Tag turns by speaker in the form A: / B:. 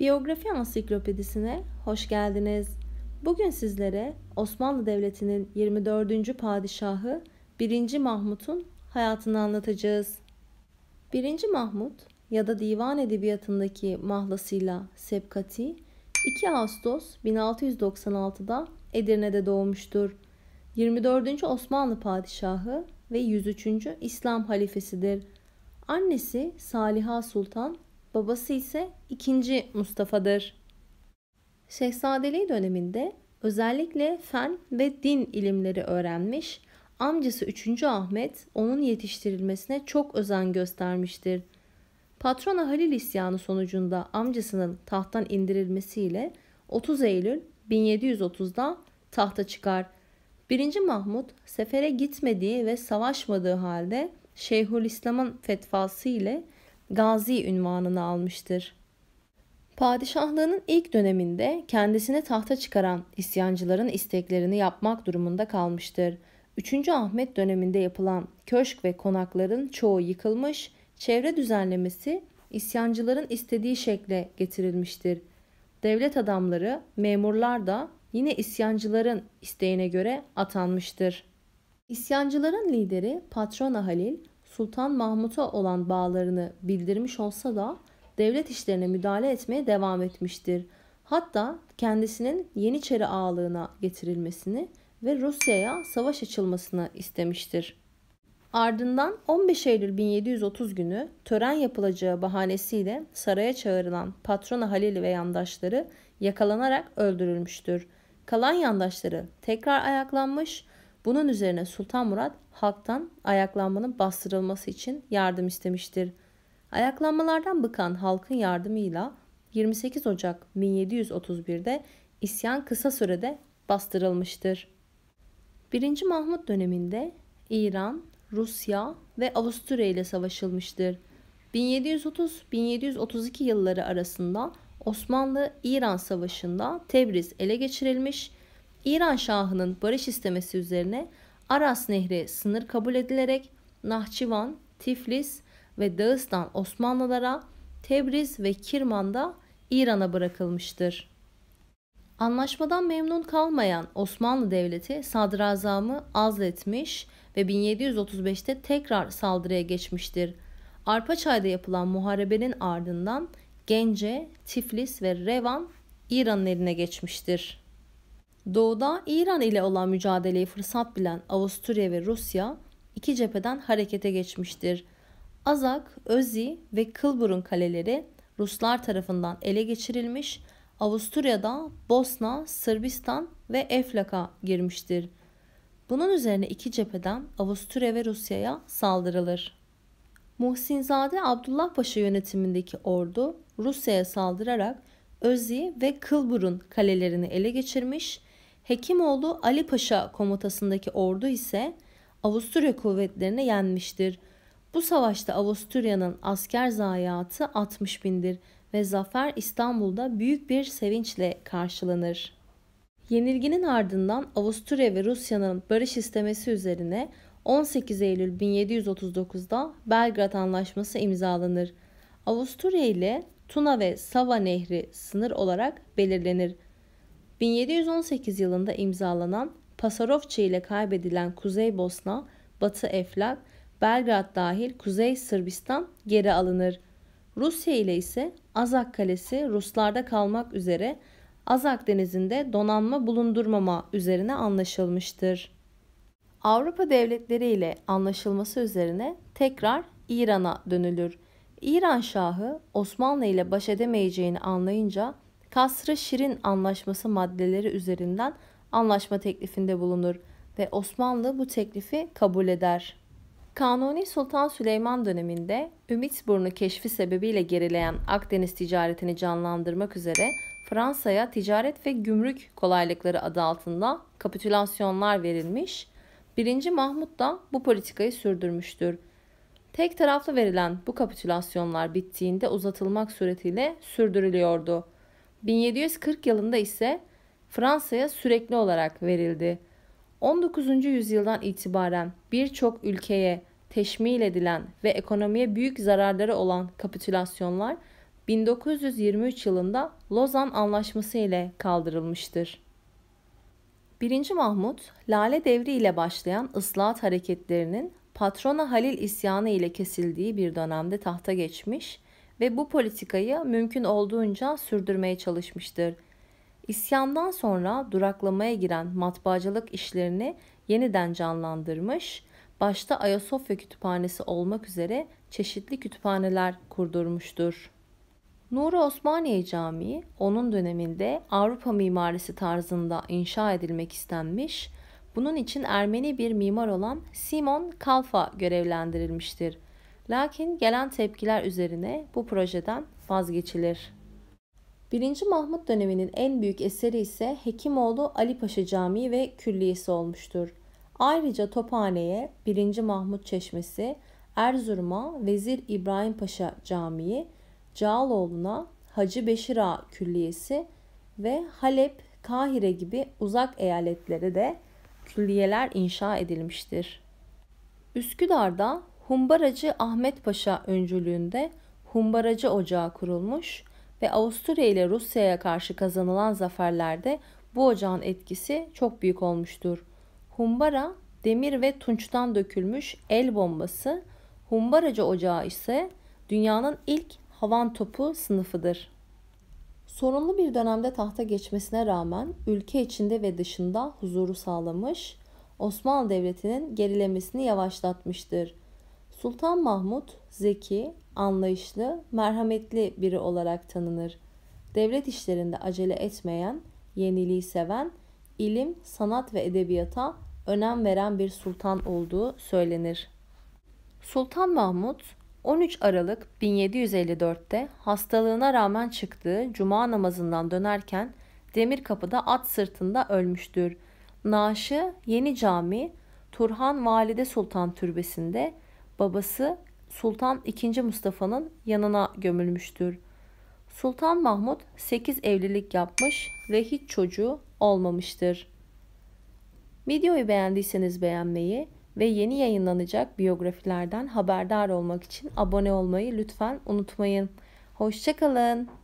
A: Biyografi Ansiklopedisi'ne hoş geldiniz. Bugün sizlere Osmanlı Devleti'nin 24. padişahı 1. Mahmut'un hayatını anlatacağız. 1. Mahmut ya da divan edebiyatındaki mahlasıyla Sepkati 2 Ağustos 1696'da Edirne'de doğmuştur. 24. Osmanlı padişahı ve 103. İslam halifesidir. Annesi Saliha Sultan babası ise 2. Mustafa'dır. Şehzadeliği döneminde özellikle fen ve din ilimleri öğrenmiş, amcası 3. Ahmet onun yetiştirilmesine çok özen göstermiştir. Patrona Halil isyanı sonucunda amcasının tahttan indirilmesiyle 30 Eylül 1730'da tahta çıkar. 1. Mahmut sefere gitmediği ve savaşmadığı halde Şeyhülislam'ın fetvası ile gazi ünvanını almıştır. Padişahlığının ilk döneminde kendisini tahta çıkaran isyancıların isteklerini yapmak durumunda kalmıştır. 3. Ahmet döneminde yapılan köşk ve konakların çoğu yıkılmış, çevre düzenlemesi isyancıların istediği şekle getirilmiştir. Devlet adamları, memurlar da yine isyancıların isteğine göre atanmıştır. İsyancıların lideri Patrona Halil Sultan Mahmut'a olan bağlarını bildirmiş olsa da devlet işlerine müdahale etmeye devam etmiştir. Hatta kendisinin Yeniçeri ağalığına getirilmesini ve Rusya'ya savaş açılmasını istemiştir. Ardından 15 Eylül 1730 günü tören yapılacağı bahanesiyle saraya çağrılan patrona Halil ve yandaşları yakalanarak öldürülmüştür. Kalan yandaşları tekrar ayaklanmış ve bunun üzerine Sultan Murat halktan ayaklanmanın bastırılması için yardım istemiştir. Ayaklanmalardan bıkan halkın yardımıyla 28 Ocak 1731'de isyan kısa sürede bastırılmıştır. 1. Mahmut döneminde İran, Rusya ve Avusturya ile savaşılmıştır. 1730-1732 yılları arasında Osmanlı-İran Savaşı'nda Tebriz ele geçirilmiş İran Şahı'nın barış istemesi üzerine Aras Nehri sınır kabul edilerek Nahçıvan, Tiflis ve Dağıstan Osmanlılara, Tebriz ve Kirman'da İran'a bırakılmıştır. Anlaşmadan memnun kalmayan Osmanlı Devleti sadrazamı azletmiş ve 1735'te tekrar saldırıya geçmiştir. Arpaçay'da yapılan muharebenin ardından Gence, Tiflis ve Revan İran'ın eline geçmiştir. Doğuda İran ile olan mücadeleyi fırsat bilen Avusturya ve Rusya iki cepheden harekete geçmiştir. Azak, Özi ve Kılburun kaleleri Ruslar tarafından ele geçirilmiş, Avusturya'da Bosna, Sırbistan ve Eflak'a girmiştir. Bunun üzerine iki cepheden Avusturya ve Rusya'ya saldırılır. Muhsinzade Abdullah Paşa yönetimindeki ordu Rusya'ya saldırarak Özi ve Kılburun kalelerini ele geçirmiş Hekimoğlu Ali Paşa komutasındaki ordu ise Avusturya kuvvetlerine yenmiştir. Bu savaşta Avusturya'nın asker zayiatı 60 bindir ve zafer İstanbul'da büyük bir sevinçle karşılanır. Yenilginin ardından Avusturya ve Rusya'nın barış istemesi üzerine 18 Eylül 1739'da Belgrad Anlaşması imzalanır. Avusturya ile Tuna ve Sava Nehri sınır olarak belirlenir 1718 yılında imzalanan Pasarofçe ile kaybedilen Kuzey Bosna, Batı Eflak, Belgrad dahil Kuzey Sırbistan geri alınır. Rusya ile ise Azak Kalesi Ruslarda kalmak üzere Azak Denizi'nde donanma bulundurmama üzerine anlaşılmıştır. Avrupa devletleri ile anlaşılması üzerine tekrar İran'a dönülür. İran Şahı Osmanlı ile baş edemeyeceğini anlayınca Kasrı Şirin Anlaşması maddeleri üzerinden anlaşma teklifinde bulunur ve Osmanlı bu teklifi kabul eder. Kanuni Sultan Süleyman döneminde Ümitburnu keşfi sebebiyle gerileyen Akdeniz ticaretini canlandırmak üzere Fransa'ya ticaret ve gümrük kolaylıkları adı altında kapitülasyonlar verilmiş, 1. Mahmut da bu politikayı sürdürmüştür. Tek taraflı verilen bu kapitülasyonlar bittiğinde uzatılmak suretiyle sürdürülüyordu. 1740 yılında ise Fransa'ya sürekli olarak verildi. 19. yüzyıldan itibaren birçok ülkeye teşmil edilen ve ekonomiye büyük zararları olan kapitülasyonlar 1923 yılında Lozan Anlaşması ile kaldırılmıştır. 1. Mahmut, Lale Devri ile başlayan ıslahat hareketlerinin patrona Halil isyanı ile kesildiği bir dönemde tahta geçmiş ve bu politikayı mümkün olduğunca sürdürmeye çalışmıştır. İsyandan sonra duraklamaya giren matbaacılık işlerini yeniden canlandırmış, başta Ayasofya Kütüphanesi olmak üzere çeşitli kütüphaneler kurdurmuştur. Nuri Osmaniye Camii onun döneminde Avrupa mimarisi tarzında inşa edilmek istenmiş, bunun için Ermeni bir mimar olan Simon Kalfa görevlendirilmiştir. Lakin gelen tepkiler üzerine bu projeden vazgeçilir. 1. Mahmut döneminin en büyük eseri ise Hekimoğlu Ali Paşa Camii ve Külliyesi olmuştur. Ayrıca Tophane'ye 1. Mahmut Çeşmesi, Erzurum'a Vezir İbrahim Paşa Camii, Cağaloğlu'na Hacı Beşir Ağa Külliyesi ve Halep, Kahire gibi uzak eyaletlere de külliyeler inşa edilmiştir. Üsküdar'da Humbaracı Ahmet Paşa öncülüğünde Humbaracı Ocağı kurulmuş ve Avusturya ile Rusya'ya karşı kazanılan zaferlerde bu ocağın etkisi çok büyük olmuştur. Humbara demir ve tunçtan dökülmüş el bombası, Humbaracı Ocağı ise dünyanın ilk havan topu sınıfıdır. Sorunlu bir dönemde tahta geçmesine rağmen ülke içinde ve dışında huzuru sağlamış, Osmanlı Devleti'nin gerilemesini yavaşlatmıştır. Sultan Mahmut zeki, anlayışlı, merhametli biri olarak tanınır. Devlet işlerinde acele etmeyen, yeniliği seven, ilim, sanat ve edebiyata önem veren bir sultan olduğu söylenir. Sultan Mahmut 13 Aralık 1754'te hastalığına rağmen çıktığı cuma namazından dönerken Demirkapı'da at sırtında ölmüştür. Naaşı Yeni Cami, Turhan Valide Sultan Türbesi'nde babası Sultan II. Mustafa'nın yanına gömülmüştür. Sultan Mahmut 8 evlilik yapmış ve hiç çocuğu olmamıştır. Videoyu beğendiyseniz beğenmeyi ve yeni yayınlanacak biyografilerden haberdar olmak için abone olmayı lütfen unutmayın. Hoşçakalın.